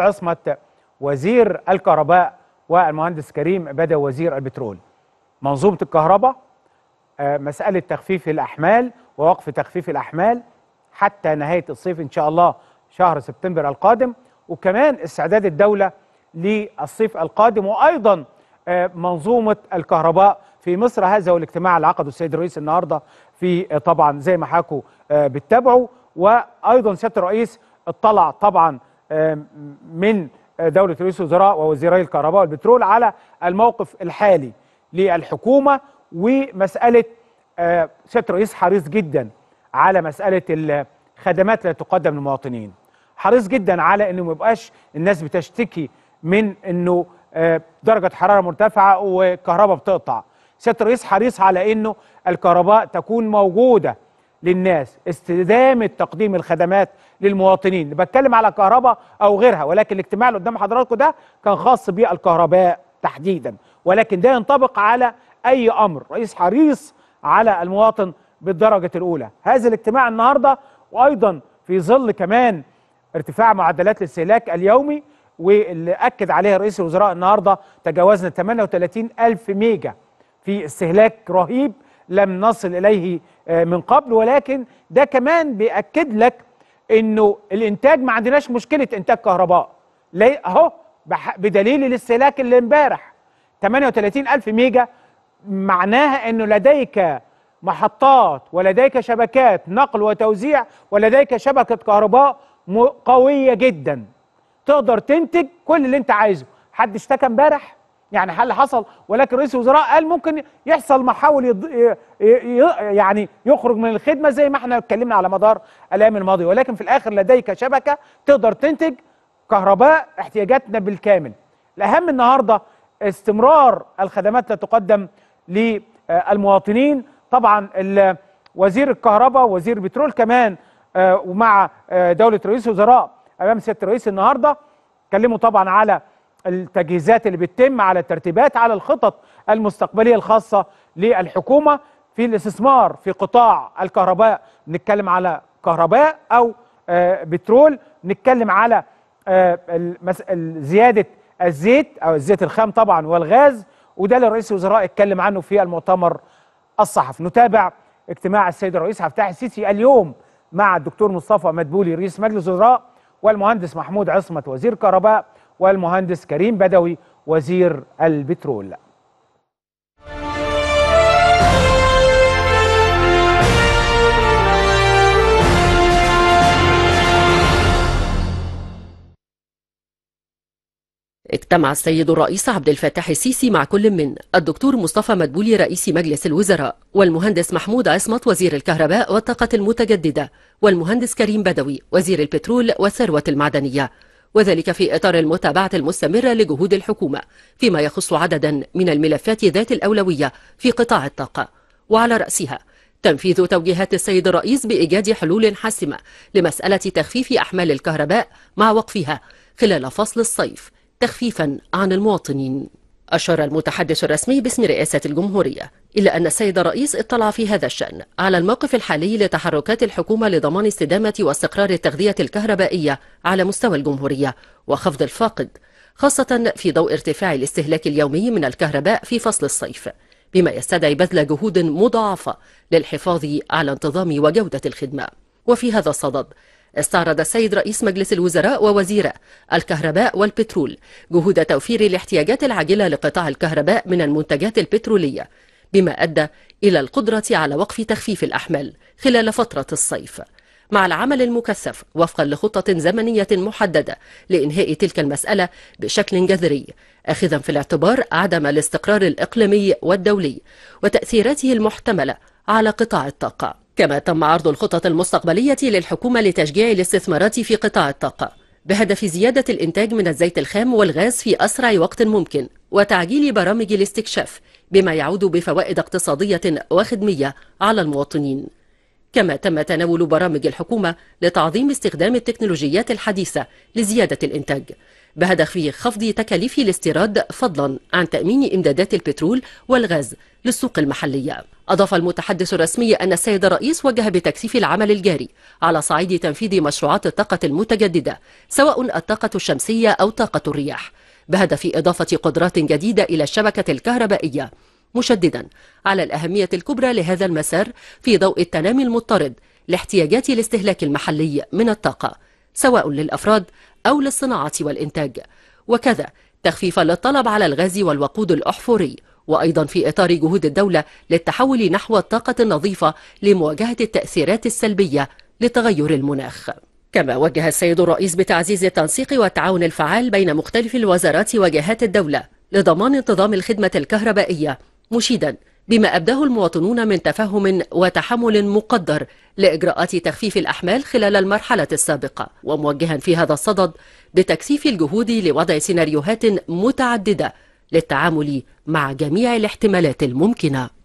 عصمت وزير الكهرباء والمهندس كريم بدا وزير البترول منظومه الكهرباء آه، مساله تخفيف الاحمال ووقف تخفيف الاحمال حتى نهايه الصيف ان شاء الله شهر سبتمبر القادم وكمان استعداد الدوله للصيف القادم وايضا آه، منظومه الكهرباء في مصر هذا والاجتماع اللي عقده السيد الرئيس النهارده في آه، طبعا زي ما حكوا بتتابعوا وايضا سياده الرئيس اطلع طبعا من دوله رئيس الوزراء ووزيري الكهرباء والبترول على الموقف الحالي للحكومه ومساله سياده الرئيس حريص جدا على مساله الخدمات التي تقدم للمواطنين حريص جدا على انه ما يبقاش الناس بتشتكي من انه درجه حراره مرتفعه وكهرباء بتقطع سياده الرئيس حريص على انه الكهرباء تكون موجوده للناس استدامه تقديم الخدمات للمواطنين بتكلم على كهرباء او غيرها ولكن الاجتماع اللي قدام حضراتكم ده كان خاص بالكهرباء تحديدا ولكن ده ينطبق على اي امر رئيس حريص على المواطن بالدرجه الاولى هذا الاجتماع النهارده وايضا في ظل كمان ارتفاع معدلات الاستهلاك اليومي واللي اكد عليها رئيس الوزراء النهارده تجاوزنا 38 الف ميجا في استهلاك رهيب لم نصل اليه آه، من قبل ولكن ده كمان بياكد لك انه الانتاج ما عندناش مشكله انتاج كهرباء اهو بدليل الاستهلاك اللي امبارح 38000 ميجا معناها انه لديك محطات ولديك شبكات نقل وتوزيع ولديك شبكه كهرباء قويه جدا تقدر تنتج كل اللي انت عايزه حد اشتكى امبارح يعني حل حصل ولكن رئيس الوزراء قال ممكن يحصل محاول يض... يعني يخرج من الخدمه زي ما احنا اتكلمنا على مدار الايام الماضيه ولكن في الاخر لديك شبكه تقدر تنتج كهرباء احتياجاتنا بالكامل. الاهم النهارده استمرار الخدمات التي تقدم للمواطنين طبعا وزير الكهرباء وزير البترول كمان آه، ومع آه، دوله رئيس الوزراء امام سياده الرئيس النهارده اتكلموا طبعا على التجهيزات اللي بتتم على الترتيبات على الخطط المستقبليه الخاصه للحكومه في الاستثمار في قطاع الكهرباء نتكلم على كهرباء او آه، بترول نتكلم على آه، زياده الزيت او الزيت الخام طبعا والغاز وده اللي رئيس الوزراء اتكلم عنه في المؤتمر الصحفي نتابع اجتماع السيد الرئيس عفتاح السيسي اليوم مع الدكتور مصطفى مدبولي رئيس مجلس الوزراء والمهندس محمود عصمت وزير كهرباء والمهندس كريم بدوي وزير البترول اجتمع السيد الرئيس عبد الفتاح السيسي مع كل من الدكتور مصطفى مدبولي رئيس مجلس الوزراء والمهندس محمود عصمت وزير الكهرباء والطاقة المتجددة والمهندس كريم بدوي وزير البترول والثروة المعدنية وذلك في إطار المتابعة المستمرة لجهود الحكومة فيما يخص عددا من الملفات ذات الأولوية في قطاع الطاقة وعلى رأسها تنفيذ توجيهات السيد الرئيس بإيجاد حلول حاسمة لمسألة تخفيف أحمال الكهرباء مع وقفها خلال فصل الصيف تخفيفا عن المواطنين أشار المتحدث الرسمي باسم رئاسة الجمهورية إلى أن السيد الرئيس اطلع في هذا الشأن على الموقف الحالي لتحركات الحكومة لضمان استدامة واستقرار التغذية الكهربائية على مستوى الجمهورية وخفض الفاقد خاصة في ضوء ارتفاع الاستهلاك اليومي من الكهرباء في فصل الصيف بما يستدعي بذل جهود مضاعفة للحفاظ على انتظام وجودة الخدمة وفي هذا الصدد استعرض السيد رئيس مجلس الوزراء ووزيرة الكهرباء والبترول جهود توفير الاحتياجات العاجلة لقطاع الكهرباء من المنتجات البترولية بما أدى إلى القدرة على وقف تخفيف الأحمال خلال فترة الصيف مع العمل المكثف وفقا لخطة زمنية محددة لإنهاء تلك المسألة بشكل جذري أخذا في الاعتبار عدم الاستقرار الإقليمي والدولي وتأثيراته المحتملة على قطاع الطاقة كما تم عرض الخطط المستقبلية للحكومة لتشجيع الاستثمارات في قطاع الطاقة بهدف زيادة الإنتاج من الزيت الخام والغاز في أسرع وقت ممكن وتعجيل برامج الاستكشاف بما يعود بفوائد اقتصادية وخدمية على المواطنين كما تم تناول برامج الحكومة لتعظيم استخدام التكنولوجيات الحديثة لزيادة الإنتاج بهدف خفض تكاليف الاستيراد فضلا عن تأمين إمدادات البترول والغاز للسوق المحلية أضاف المتحدث الرسمي أن السيد الرئيس وجه بتكثيف العمل الجاري على صعيد تنفيذ مشروعات الطاقة المتجددة سواء الطاقة الشمسية أو طاقة الرياح بهدف إضافة قدرات جديدة إلى الشبكة الكهربائية مشددا على الأهمية الكبرى لهذا المسار في ضوء التنامي المضطرد لاحتياجات الاستهلاك المحلي من الطاقة سواء للأفراد أو للصناعة والإنتاج وكذا تخفيفا للطلب على الغاز والوقود الأحفوري وأيضا في إطار جهود الدولة للتحول نحو الطاقة النظيفة لمواجهة التأثيرات السلبية لتغير المناخ كما وجه السيد الرئيس بتعزيز التنسيق والتعاون الفعال بين مختلف الوزارات وجهات الدولة لضمان انتظام الخدمة الكهربائية مشيدا بما أبداه المواطنون من تفهم وتحمل مقدر لإجراءات تخفيف الأحمال خلال المرحلة السابقة وموجها في هذا الصدد بتكثيف الجهود لوضع سيناريوهات متعددة للتعامل مع جميع الاحتمالات الممكنه